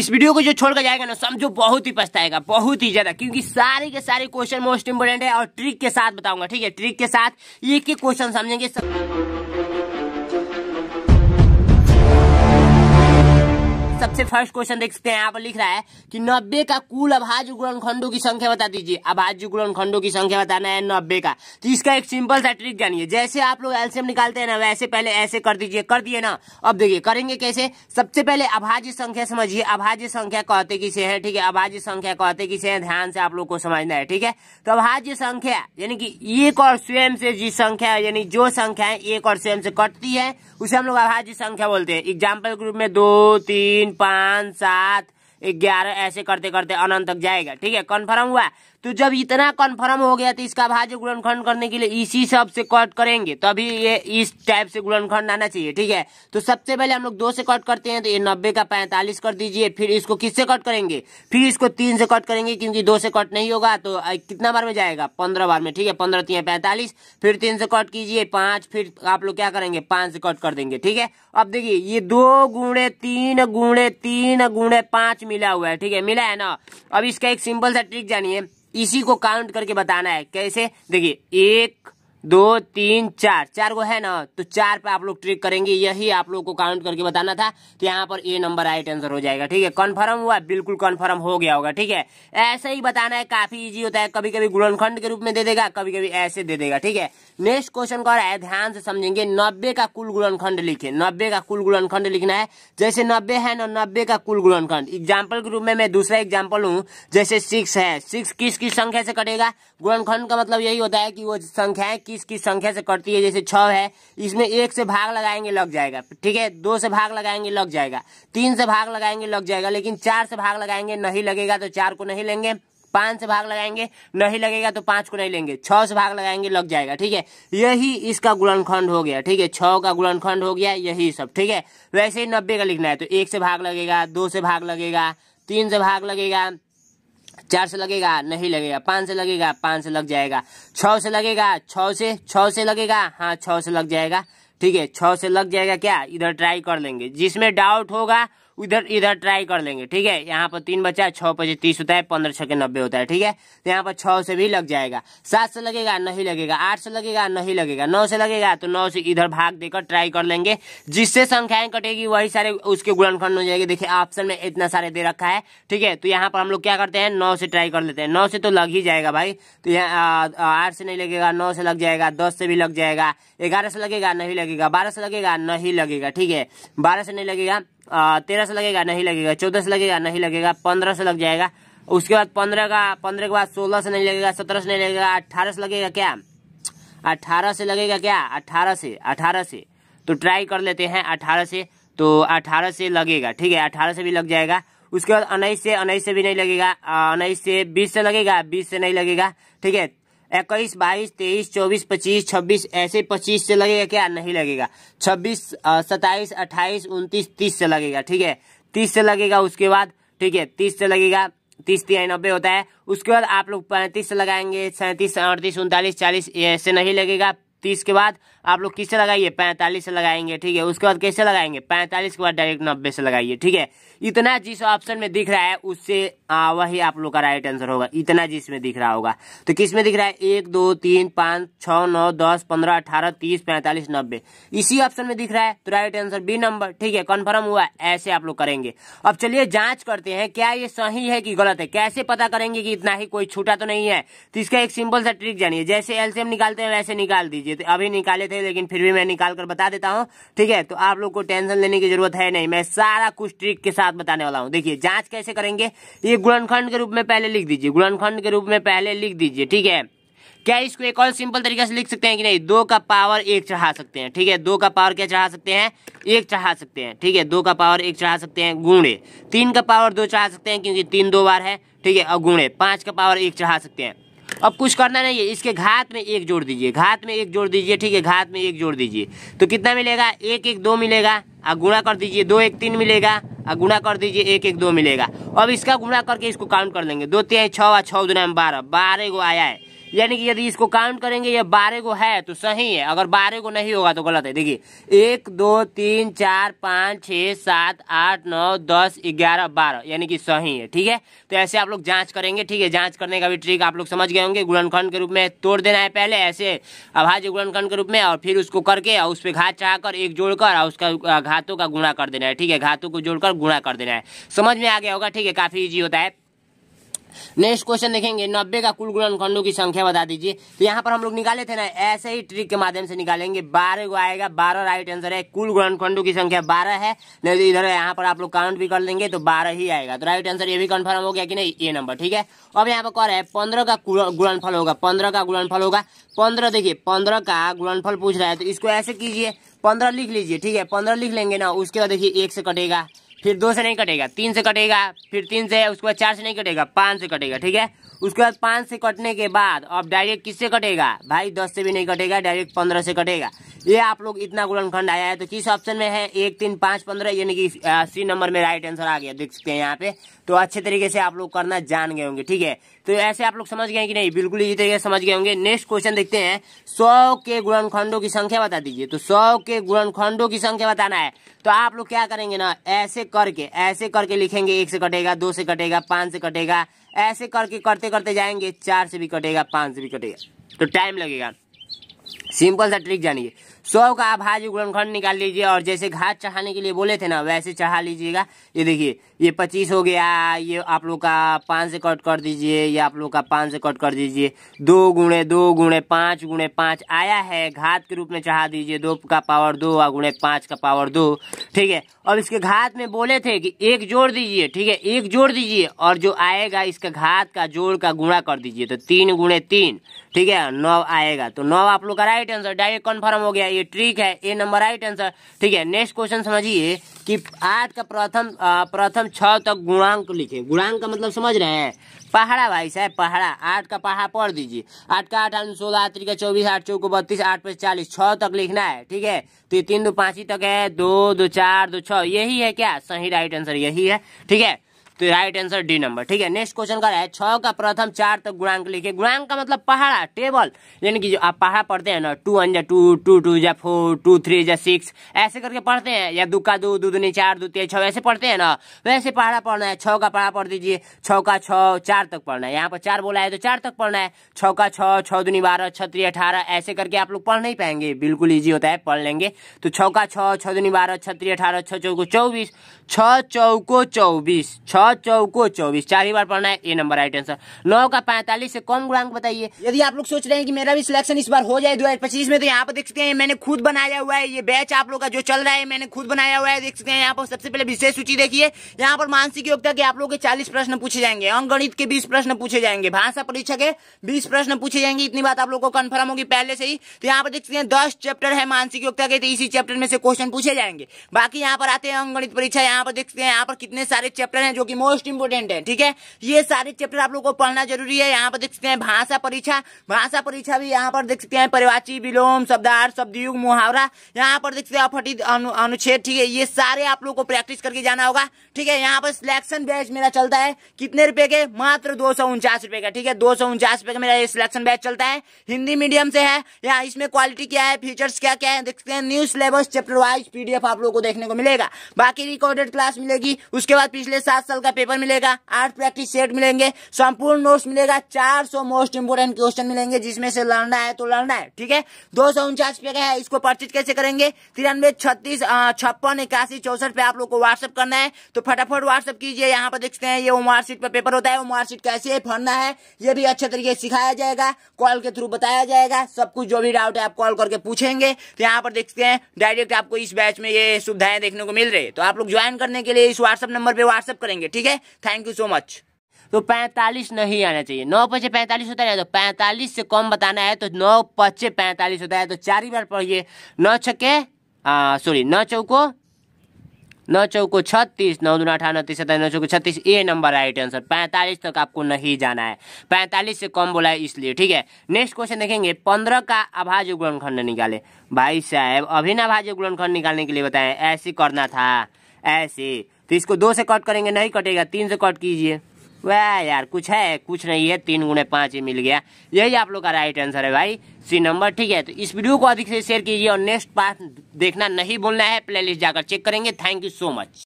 इस वीडियो को जो छोड़कर जाएगा ना समझो बहुत ही पछताएगा बहुत ही ज्यादा क्योंकि सारे के सारे क्वेश्चन मोस्ट इंपोर्टेंट है और ट्रिक के साथ बताऊंगा ठीक है ट्रिक के साथ एक ही क्वेश्चन समझेंगे सब... सबसे फर्स्ट क्वेश्चन देखते हैं यहाँ पर लिख रहा है कि नब्बे का कुल अभाज्य खंडो की संख्या बता दीजिए अभाज्य खंडो की संख्या बताना है नब्बे का तो इसका एक सिंपल सा ट्रिक जानिए जैसे आप लोग एल्सियम निकालते हैं ना वैसे पहले ऐसे कर दीजिए कर दिए ना अब देखिए करेंगे कैसे सबसे पहले अभाज्य संख्या समझिए अभाज्य संख्या कहते किसे है ठीक है अभाज्य संख्या कहते किसे है ध्यान से आप लोग को समझना है ठीक है तो अभाज्य संख्या यानी कि एक और स्वयं से जिस संख्या यानी जो संख्या है एक और स्वयं से कटती है उसे हम लोग अभाज्य संख्या बोलते हैं एग्जाम्पल ग्रुप में दो तीन तीन पाँच सात ग्यारह ऐसे करते करते अनंत तक जाएगा ठीक है कन्फर्म हुआ तो जब इतना कन्फर्म हो गया तो इसका भाज्य गुणनखंड करने के लिए इसी सब से कट करेंगे तभी तो ये इस टाइप से गुणनखंड आना चाहिए ठीक है तो सबसे पहले हम लोग दो से कट करते हैं तो ये नब्बे का पैंतालीस कर दीजिए फिर इसको किससे कट करेंगे फिर इसको तीन से कट करेंगे क्योंकि दो से कट नहीं होगा तो कितना बार में जाएगा पंद्रह बार में ठीक है पंद्रह तीन पैंतालीस फिर तीन से कट कीजिए पांच फिर आप लोग क्या करेंगे पांच से कट कर देंगे ठीक है अब देखिए ये दो गुणे तीन गुणे तीन गुणे पांच मिला हुआ है ठीक है मिला है ना अब इसका एक सिंपल सा ट्रिक जानिए इसी को काउंट करके बताना है कैसे देखिए एक दो तीन चार चार गो है ना तो चार पे आप लोग ट्रिक करेंगे यही आप लोग को काउंट करके बताना था तो यहाँ पर ए नंबर राइट आंसर हो जाएगा ठीक है कन्फर्म हुआ बिल्कुल कन्फर्म हो गया होगा ठीक है ऐसे ही बताना है काफी इजी होता है कभी कभी गुणनखंड के रूप में दे देगा कभी कभी ऐसे दे देगा ठीक है नेक्स्ट क्वेश्चन रहा है ध्यान से समझेंगे नब्बे का कुल गुणनखंड लिखे नब्बे का कुल गुणनखंड लिखना है जैसे नब्बे है ना नब्बे का कुल गुणनखंड एग्जाम्पल के रूप में मैं दूसरा एग्जाम्पल हूँ जैसे सिक्स है सिक्स किस किस संख्या से कटेगा गुणनखंड का मतलब यही होता है कि वो संख्या है इक्कीस की संख्या से कटती है जैसे छ है इसमें एक से भाग लगाएंगे लग जाएगा ठीक है दो से भाग लगाएंगे लग जाएगा तीन से भाग लगाएंगे लग जाएगा लेकिन चार से भाग लगाएंगे नहीं लगेगा तो चार को नहीं लेंगे पांच से भाग लगाएंगे नहीं लगेगा तो पांच को नहीं लेंगे छह से भाग लगाएंगे लग जाएगा ठीक है यही इसका गुणनखंड हो गया ठीक है छह का गुणनखंड हो गया यही सब ठीक है वैसे ही नब्बे का लिखना है तो एक से भाग लगेगा दो से भाग लगेगा तीन से भाग लगेगा चार से लगेगा नहीं लगेगा पांच से लगेगा पांच से लग जाएगा छ से लगेगा छ से छ से लगेगा हाँ छ से लग जाएगा ठीक है छ से लग जाएगा क्या इधर ट्राई कर लेंगे जिसमें डाउट होगा इधर इधर ट्राई कर लेंगे ठीक है यहाँ पर तीन बचा छः पचे तीस होता है पंद्रह छः के नब्बे होता है ठीक है तो यहाँ पर छः से भी लग जाएगा सात से लगेगा नहीं लगेगा आठ से लगेगा नहीं लगेगा नौ से लगेगा तो नौ से इधर भाग देकर ट्राई कर लेंगे जिससे संख्याएं कटेगी वही सारे उसके गुणनखंड हो जाएगी देखिए ऑप्शन में इतना सारे दे रखा है ठीक है तो यहाँ पर हम लोग क्या करते हैं नौ से ट्राई कर लेते हैं नौ से तो लग ही जाएगा भाई तो यहाँ आठ से नहीं लगेगा नौ से लग जाएगा दस से भी लग जाएगा ग्यारह से लगेगा नहीं लगेगा बारह से लगेगा नहीं लगेगा ठीक है बारह से नहीं लगेगा तेरह से लगेगा नहीं लगेगा चौदह से लगेगा नहीं लगेगा पंद्रह से लग जाएगा उसके बाद पंद्रह का पंद्रह के बाद सोलह से नहीं लगेगा सत्रह से नहीं लगेगा अट्ठारह से लगेगा क्या अट्ठारह से लगेगा क्या अट्ठारह से अठारह से तो ट्राई कर लेते हैं अठारह से तो अठारह से लगेगा ठीक है अठारह से भी लग जाएगा उसके बाद उन्नीस से उन्नीस से भी नहीं लगेगा उन्नीस से बीस से लगेगा बीस से नहीं लगेगा ठीक है इक्कीस बाईस तेईस चौबीस पच्चीस छब्बीस ऐसे पच्चीस से लगेगा क्या नहीं लगेगा छब्बीस सत्ताईस अट्ठाईस उनतीस तीस से लगेगा ठीक है तीस से लगेगा उसके बाद ठीक है तीस से लगेगा तीस तीन नब्बे होता है उसके बाद आप लोग पैंतीस से लगाएंगे सैंतीस अड़तीस उनतालीस चालीस ऐसे नहीं लगेगा तीस के बाद आप लोग किससे लगाइए पैंतालीस से लगाएंगे ठीक है उसके बाद कैसे लगाएंगे पैंतालीस के बाद डायरेक्ट नब्बे से लगाइए ठीक है इतना जिस ऑप्शन में दिख रहा है उससे हाँ वही आप लोग का राइट आंसर होगा इतना जिसमें दिख रहा होगा तो किस में दिख रहा है एक दो तीन पाँच छः नौ दस पंद्रह अठारह तीस पैंतालीस नब्बे इसी ऑप्शन में दिख रहा है तो राइट आंसर बी नंबर ठीक है कन्फर्म हुआ ऐसे आप लोग करेंगे अब चलिए जाँच करते हैं क्या ये सही है कि गलत है कैसे पता करेंगे कि इतना ही कोई छूटा तो नहीं है तो इसका एक सिंपल सा ट्रिक जानिए जैसे एलसीएम निकालते हैं वैसे निकाल दीजिए तो अभी निकाले थे लेकिन फिर भी मैं निकाल कर बता देता हूँ ठीक है तो आप लोग को टेंशन लेने की जरूरत है नहीं मैं सारा कुछ ट्रिक के साथ बताने वाला हूँ देखिए जांच कैसे करेंगे एक गुणनखंड के रूप में पहले लिख दीजिए गुणनखंड के रूप में पहले लिख दीजिए ठीक है क्या इसको एक और सिंपल तरीके से लिख सकते हैं कि नहीं दो का पावर एक चढ़ा सकते हैं ठीक है दो का पावर क्या चढ़ा सकते हैं एक चढ़ा सकते हैं ठीक है दो का पावर एक चढ़ा सकते हैं गुणे तीन का पावर दो चढ़ा सकते हैं क्योंकि तीन दो बार है ठीक है और गुणे पांच का पावर एक चढ़ा सकते हैं अब कुछ करना नहीं है इसके घात में एक जोड़ दीजिए घात में एक जोड़ दीजिए ठीक है घात में एक जोड़ दीजिए तो कितना मिलेगा एक एक दो मिलेगा और गुणा कर दीजिए दो एक तीन मिलेगा और गुणा कर दीजिए एक एक दो मिलेगा अब इसका गुणा करके इसको काउंट कर देंगे दो तीन छः छः दुना में बारह बारह गो आया है यानी कि यदि इसको काउंट करेंगे ये बारह को है तो सही है अगर बारह को नहीं होगा तो गलत है देखिए एक दो तीन चार पाँच छः सात आठ नौ दस ग्यारह बारह यानी कि सही है ठीक है तो ऐसे आप लोग जाँच करेंगे ठीक है जाँच करने का भी ट्रिक आप लोग समझ गए होंगे गुणनखंड के रूप में तोड़ देना है पहले ऐसे अभाज्य गुणनखंड के रूप में और फिर उसको करके और उस पर घात चढ़ाकर एक जोड़कर और उसका घातों का गुणा कर देना है ठीक है घातों को जोड़कर गुणा कर देना है समझ में आ गया होगा ठीक है काफ़ी ईजी होता है नेक्स्ट क्वेश्चन देखेंगे नब्बे का कुल गुणनखंडों की संख्या बता दीजिए तो यहाँ पर हम लोग निकाले थे ना ऐसे ही ट्रिक के माध्यम से निकालेंगे बारह को आएगा बारह राइट आंसर है कुल गुणनखंडों की संख्या बारह है नहीं तो इधर यहाँ पर आप लोग काउंट भी कर लेंगे तो बारह ही आएगा तो राइट आंसर ये भी कन्फर्म हो गया कि नहीं ये नंबर ठीक है अब यहाँ पर कह रहे है पंद्रह का गुणनफल होगा पंद्रह का गुणनफल होगा पंद्रह देखिए पंद्रह का गुणनफल पूछ रहा है तो इसको ऐसे कीजिए पंद्रह लिख लीजिए ठीक है पंद्रह लिख लेंगे ना उसके बाद देखिए एक से कटेगा फिर दो से नहीं कटेगा तीन से कटेगा फिर तीन से उसके बाद चार से नहीं कटेगा पाँच से कटेगा ठीक है उसके बाद पाँच से कटने के बाद अब डायरेक्ट किससे कटेगा भाई दस से भी नहीं कटेगा डायरेक्ट पंद्रह से कटेगा ये आप लोग इतना गुणनखंड आया है तो किस ऑप्शन में है एक तीन पाँच पंद्रह यानी कि सी नंबर में राइट आंसर आ गया देख सकते हैं यहाँ पे तो अच्छे तरीके से आप लोग करना जान गए होंगे ठीक है तो ऐसे आप लोग समझ गए कि नहीं बिल्कुल इसी तरीके से समझ गए होंगे नेक्स्ट क्वेश्चन देखते हैं सौ के गुणनखंडों की संख्या बता दीजिए तो सौ के गुणनखंडों की संख्या बताना है तो आप लोग क्या करेंगे ना ऐसे करके ऐसे करके लिखेंगे एक से कटेगा दो से कटेगा पाँच से कटेगा ऐसे करके करते करते जाएंगे चार से भी कटेगा पाँच से भी कटेगा तो टाइम लगेगा सिंपल सा ट्रिक जानिए सौ का भाज्य गुणनखंड निकाल लीजिए और जैसे घात चढ़ाने के लिए बोले थे ना वैसे चढ़ा लीजिएगा ये देखिए ये पच्चीस हो गया ये आप लोग का पाँच से कट कर दीजिए ये आप लोग का पाँच से कट कर दीजिए दो गुणे दो गुणे पाँच गुणे पाँच आया है घात के रूप में चढ़ा दीजिए दो का पावर दो और गुणे पाँच का पावर दो ठीक है और इसके घात में बोले थे कि एक जोड़ दीजिए ठीक है एक जोड़ दीजिए और जो आएगा इसका घात का जोड़ का गुणा कर दीजिए तो तीन गुणे तीन ठीक है नौ आएगा तो नौ आप लोग का राइट आंसर डायरेक्ट कन्फर्म हो गया ये ट्रिक है ए नंबर राइट आंसर ठीक है नेक्स्ट क्वेश्चन समझिए कि आठ का प्रथम प्रथम छ तक गुणांक लिखे गुणांक का मतलब समझ रहे हैं पहाड़ा भाई साहब पहाड़ा आठ का पहाड़ा पढ़ दीजिए आठ का आठ आठ सोलह आठ का चौबीस आठ चौको बत्तीस आठ पच्चीस चालीस छः तक लिखना है ठीक है तो ये तीन दो पाँच ही तक है दो दो चार दो छः यही है क्या सही राइट आंसर यही है ठीक है तो राइट आंसर डी नंबर ठीक है नेक्स्ट क्वेश्चन कर रहा है छ का प्रथम चार तक तो गुणांक लिखे गुणांक का मतलब पहाड़ा टेबल यानी कि जो आप पहाड़ा पढ़ते हैं ना टू वन या टू टू टू या फोर टू थ्री या सिक्स ऐसे करके पढ़ते हैं या दू का दो दू दूनी चार दू तीन छः ऐसे पढ़ते हैं ना वैसे पहाड़ा पढ़ना है छः का पहाड़ा पढ़ दीजिए छः का छः चार तक पढ़ना है यहाँ पर चार बोला है तो चार तक पढ़ना है छः का छः छः दूनी बारह छत्री अठारह ऐसे करके आप लोग पढ़ नहीं पाएंगे बिल्कुल ईजी होता है पढ़ लेंगे तो छः का छः छः दूनी बारह छत्री अठारह छः चौको चौबीस छः चौको चौबीस छः नौ चौ को चौबीस चार ही बार पढ़ना है ये नंबर राइट आंसर नौ का पैंतालीस से कम गुणांक बताइए यदि आप लोग सोच रहे हैं कि मेरा भी सिलेक्शन इस बार हो जाए दो में तो यहाँ पर देख सकते हैं मैंने खुद बनाया हुआ है ये बैच आप लोग का जो चल रहा है मैंने खुद बनाया हुआ है देख सकते हैं यहाँ पर सबसे पहले विशेष सूची देखिए यहाँ पर मानसिक योग्यता के आप लोग के चालीस प्रश्न पूछे जाएंगे अंक गणित के बीस प्रश्न पूछे जाएंगे भाषा परीक्षा के बीस प्रश्न पूछे जाएंगे इतनी बात आप लोग को कन्फर्म होगी पहले से ही तो यहाँ पर देख सकते हैं दस चैप्टर है मानसिक योग्यता के तो इसी चैप्टर में से क्वेश्चन पूछे जाएंगे बाकी यहाँ पर आते हैं अंगणित परीक्षा यहाँ पर देख सकते हैं यहाँ पर कितने सारे चैप्टर है जो कि मोस्ट इंपोर्टेंट है ठीक है ये सारे चैप्टर आप लोग को पढ़ना जरूरी है यहाँ पर देख सकते हैं भाषा परीक्षा भाषा परीक्षा भी यहाँ पर देख सकते हैं परिवाची विलोम शब्दार्थ शब्दयुग मुहावरा यहाँ पर देख सकते हैं अफटित अनुच्छेद ठीक है ये सारे आप लोग को प्रैक्टिस करके जाना होगा ठीक है यहाँ पर सिलेक्शन बैच मेरा चलता है कितने रुपए के मात्र दो रुपए का ठीक है दो रुपए का मेरा ये सिलेक्शन बैच चलता है हिंदी मीडियम से है यहाँ इसमें क्वालिटी क्या है फीचर्स क्या क्या है देख सकते हैं new syllabus chapter wise PDF आप लोग को देखने को मिलेगा बाकी रिकॉर्डेड क्लास मिलेगी उसके बाद पिछले सात साल का पेपर मिलेगा आठ प्रैक्टिस सेट मिलेंगे संपूर्ण नोट्स मिलेगा चार सौ मोस्ट इंपोर्टेंट क्वेश्चन मिलेंगे जिसमें से लड़ना है तो लड़ना है ठीक है दो सौ उनचास पे है इसको परचेज कैसे करेंगे तिरानवे छत्तीस छप्पन इक्यासी चौसठ पे आप लोग को व्हाट्सअप करना है तो फटाफट व्हाट्सअप कीजिए यहाँ पर देखते हैं ये होमवार सीट पर पेपर होता है वो मार्कशीट कैसे भरना है ये भी अच्छे तरीके से सिखाया जाएगा कॉल के थ्रू बताया जाएगा सब कुछ जो भी डाउट है आप कॉल करके पूछेंगे तो यहाँ पर देखते हैं डायरेक्ट आपको इस बैच में ये सुविधाएं देखने को मिल रही है तो आप लोग ज्वाइन करने के लिए इस व्हाट्सअप नंबर पे व्हाट्सअप करेंगे ठीक है थैंक यू सो मच तो पैंतालीस नहीं आना चाहिए नौ पचे पैंतालीस होता है तो पैंतालीस से कम बताना है तो नौ पचे पैंतालीस होता है तो चार ही बार पढ़िए नौ छके सॉरी नौ चौको नौ चौको छत्तीस नौ दूना अठारह नौ तीस सत्ताईस नौ चौको छत्तीस ए नंबर राइट आंसर पैंतालीस तक आपको नहीं जाना है पैंतालीस से कम बोला है इसलिए ठीक है नेक्स्ट क्वेश्चन देखेंगे पंद्रह का अभाज्य गुणनखंड निकाले भाई साहब अभी ना अभाज्य गुणनखंड निकालने के लिए बताएं ऐसे करना था ऐसे तो इसको दो से कट करेंगे नहीं कटेगा तीन से कट कीजिए वाह यार कुछ है कुछ नहीं है तीन गुणे पाँच ही मिल गया यही आप लोग का राइट आंसर है भाई सी नंबर ठीक है तो इस वीडियो को अधिक से शेयर कीजिए और नेक्स्ट पार्ट देखना नहीं बोलना है प्लेलिस्ट जाकर चेक करेंगे थैंक यू सो मच